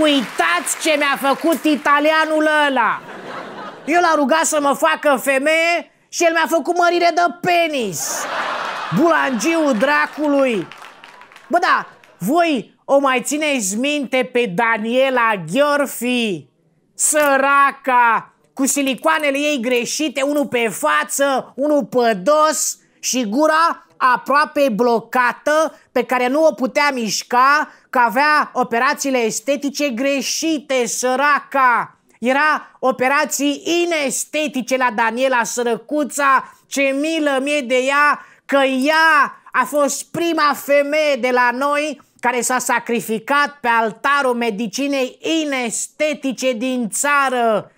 Uitați ce mi-a făcut italianul ăla! Eu l-am rugat să mă facă femeie și el mi-a făcut mărire de penis! Bulangiu dracului! Bă, da, voi o mai țineți minte pe Daniela Gheorfi? Săraca! Cu silicoanele ei greșite, unul pe față, unul pe dos și gura aproape blocată pe care nu o putea mișca, că avea operațiile estetice greșite, săraca. Era operații inestetice la Daniela Sărăcuța, ce milă mie de ea, că ea a fost prima femeie de la noi care s-a sacrificat pe altarul medicinei inestetice din țară.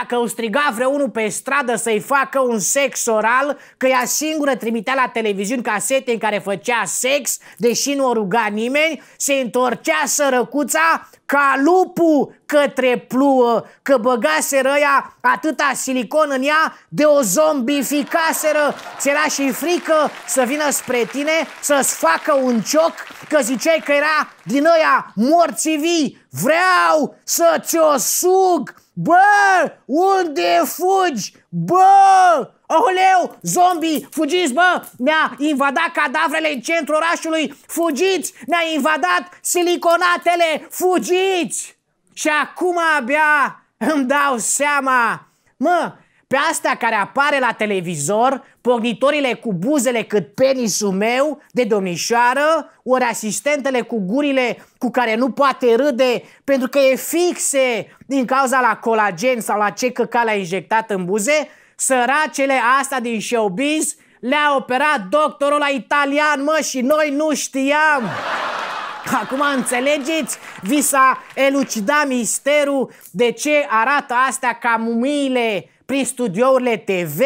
Dacă o striga vreunul pe stradă să-i facă un sex oral, că ea singură trimitea la televiziuni casete în care făcea sex, deși nu o ruga nimeni, se întorcea sărăcuța ca lupul către pluă, că băgase răia atâta silicon în ea, de o zombificaseră. Ți-era și frică să vină spre tine, să-ți facă un cioc, că ziceai că era din ăia morții vii. Vreau să ți-o sug! Bă, unde fugi? Bă, Aoleu, zombii, fugiți, bă! Ne-a invadat cadavrele în centrul orașului, fugiți! Ne-a invadat siliconatele, fugiți! Și acum abia îmi dau seama, mă, pe astea care apare la televizor, pognitorile cu buzele cât penisul meu de domnișoară, ori asistentele cu gurile cu care nu poate râde pentru că e fixe din cauza la colagen sau la ce căcal a injectat în buze, săracele astea din showbiz le-a operat doctorul la italian, mă, și noi nu știam! Acum înțelegeți? Vi s-a elucidat misterul de ce arată astea ca mumiile prin studiourile TV,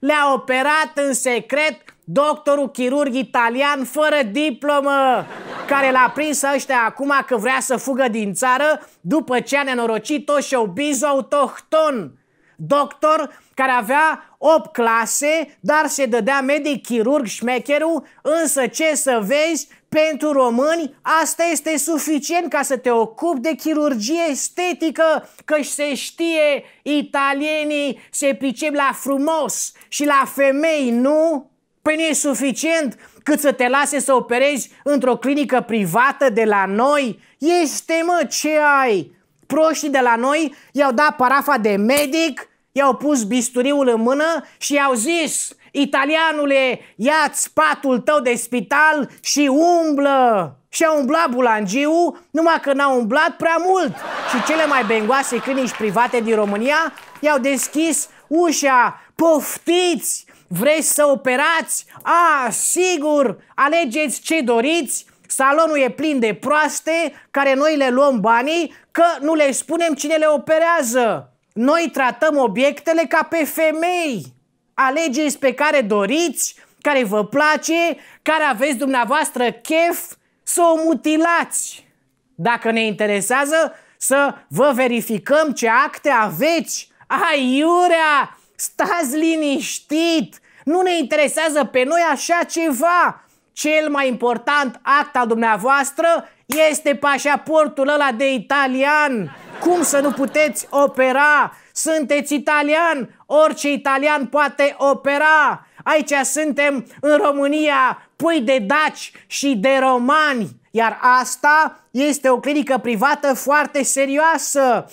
le-a operat în secret doctorul chirurg italian fără diplomă, care l-a prins ăștia acum că vrea să fugă din țară după ce a nenorocit o showbiz autohton. Doctor care avea 8 clase, dar se dădea medic chirurg șmecherul, însă ce să vezi, pentru români asta este suficient ca să te ocupi de chirurgie estetică, că se știe italienii se pricep la frumos și la femei, nu? Păi nu e suficient cât să te lase să operezi într-o clinică privată de la noi? Este mă, ce ai? Proștii de la noi i-au dat parafa de medic, i-au pus bisturiul în mână și i-au zis Italianule, ia-ți patul tău de spital și umblă! Și a umblat bulangiu, numai că n-a umblat prea mult. Și cele mai bengoase clinici private din România i-au deschis ușa. Poftiți! Vreți să operați? A, sigur! Alegeți ce doriți! Salonul e plin de proaste care noi le luăm banii că nu le spunem cine le operează. Noi tratăm obiectele ca pe femei. Alegeți pe care doriți, care vă place, care aveți dumneavoastră chef să o mutilați. Dacă ne interesează, să vă verificăm ce acte aveți. Aiurea, stați liniștit, nu ne interesează pe noi așa ceva. Cel mai important act al dumneavoastră este pașaportul ăla de italian. Cum să nu puteți opera? Sunteți italian, orice italian poate opera. Aici suntem în România, pui de daci și de romani. Iar asta este o clinică privată foarte serioasă.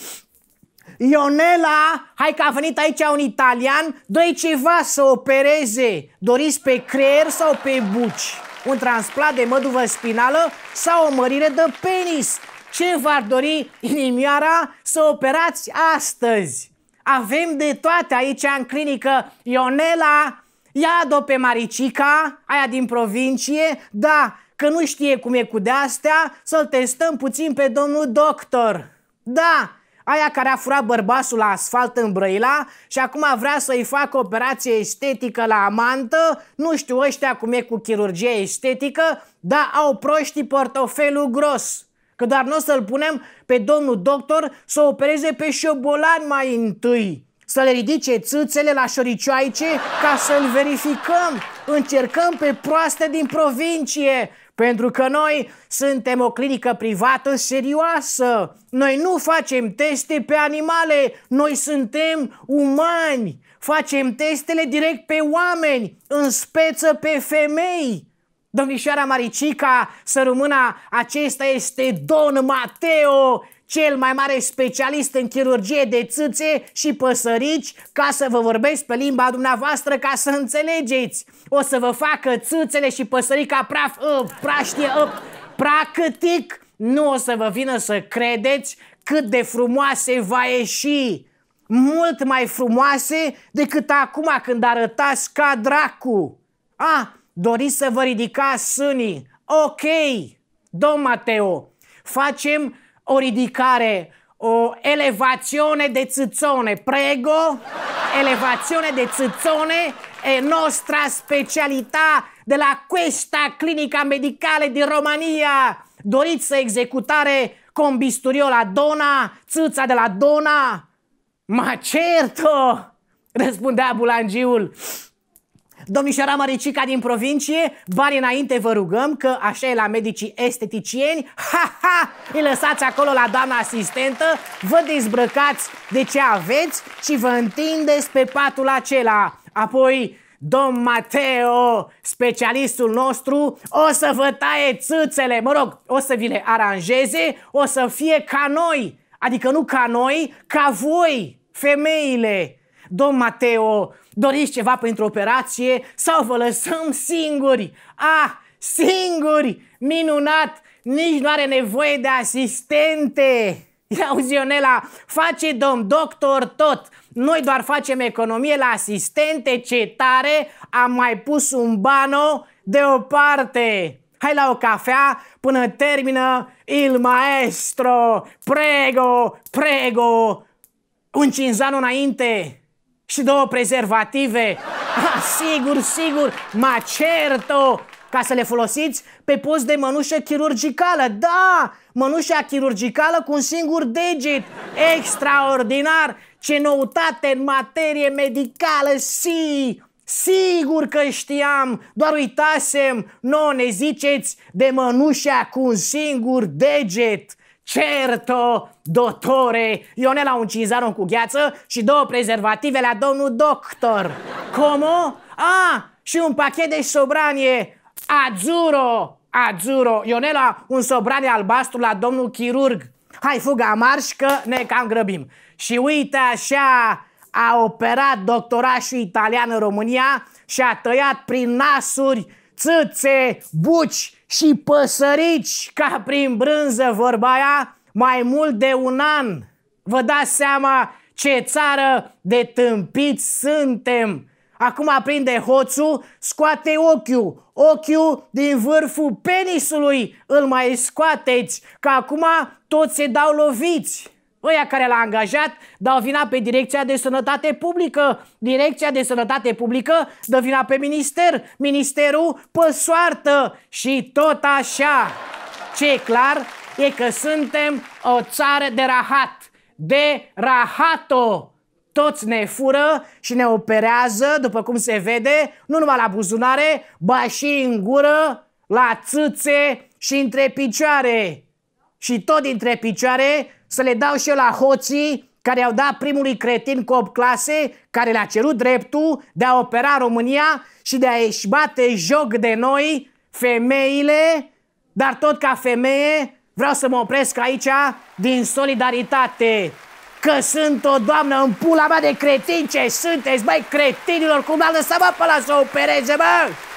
Ionela, hai că a venit aici un italian, dă ceva să opereze. Doriți pe creier sau pe buci? Un transplant de măduvă spinală sau o mărire de penis? Ce v-ar dori inimioara să operați astăzi? Avem de toate aici în clinică. Ionela, ia-o pe Maricica, aia din provincie, da, că nu știe cum e cu de-astea, să-l testăm puțin pe domnul doctor. Da, aia care a furat bărbasul la asfalt în Brăila și acum vrea să-i facă operație estetică la amantă, nu știu ăștia cum e cu chirurgie estetică, dar au proștii portofelul gros. Că doar nu o să-l punem pe domnul doctor să opereze pe șobolani mai întâi. Să le ridice țâțele la șoricioaice ca să-l verificăm. Încercăm pe proaste din provincie. Pentru că noi suntem o clinică privată serioasă. Noi nu facem teste pe animale, noi suntem umani. Facem testele direct pe oameni, în speță pe femei. Domnișoara Maricica, sărumâna, acesta este Don Mateo, cel mai mare specialist în chirurgie de țâțe și păsărici, ca să vă vorbesc pe limba dumneavoastră ca să înțelegeți. O să vă facă țâțele și păsărica praf, uh, praștie, uh, practic, nu o să vă vină să credeți cât de frumoase va ieși. Mult mai frumoase decât acum când arătați ca dracu. A, ah, Doriți să vă ridicați sânii? Ok, domn Mateo, facem o ridicare, o elevațiune de țâțone. Prego, elevațiune de țâțone e nostra specialità de la questa clinica medicale di Romania. Doriți să executare con bisturio la dona, țâța de la dona? Ma certo, răspundea bulangiul. Domnișoara Măricica din provincie, bani înainte vă rugăm că așa e la medicii esteticieni, ha, ha, îi lăsați acolo la doamna asistentă, vă dezbrăcați de ce aveți și vă întindeți pe patul acela. Apoi, Domn Mateo, specialistul nostru, o să vă taie țâțele, mă rog, o să vi le aranjeze, o să fie ca noi, adică nu ca noi, ca voi, femeile. Domn Mateo, Doriți ceva pentru operație sau vă lăsăm singuri? Ah, singuri! Minunat! Nici nu are nevoie de asistente! Auzi, Ionela, face domn doctor tot. Noi doar facem economie la asistente, ce tare, am mai pus un bano deoparte. Hai la o cafea până termină il maestro. Prego, prego. Un cinzano înainte și două prezervative. Ha, ah, sigur, sigur, certo! Ca să le folosiți pe post de mănușă chirurgicală. Da, mănușa chirurgicală cu un singur deget. Extraordinar! Ce noutate în materie medicală, si! Sigur că știam, doar uitasem, nu ne ziceți de mănușa cu un singur deget certo, dotore, Ionela un cinzaron cu gheață și două prezervative la domnul doctor. Como? Ah, și un pachet de sobranie. Azzurro, azzurro. Ionela, un sobranie albastru la domnul chirurg. Hai, fuga marș că ne cam grăbim. Și uite așa, a operat doctorașul italian în România și a tăiat prin nasuri, țâțe, buci și păsărici ca prin brânză vorba aia, mai mult de un an. Vă dați seama ce țară de tâmpiți suntem. Acum aprinde hoțul, scoate ochiul, ochiul din vârful penisului îl mai scoateți, că acum toți se dau loviți. Ăia care l-a angajat dau vina pe Direcția de Sănătate Publică. Direcția de Sănătate Publică dă vina pe minister. Ministerul pe soartă. Și tot așa. Ce e clar e că suntem o țară de rahat. De rahato. Toți ne fură și ne operează, după cum se vede, nu numai la buzunare, ba și în gură, la țâțe și între picioare. Și tot dintre picioare să le dau și eu la hoții care au dat primului cretin cu 8 clase, care le-a cerut dreptul de a opera România și de a-și bate joc de noi, femeile, dar tot ca femeie vreau să mă opresc aici din solidaritate. Că sunt o doamnă în pula mea de cretin ce sunteți, băi, cretinilor, cum l-a lăsat mă pe la să opereze, bă!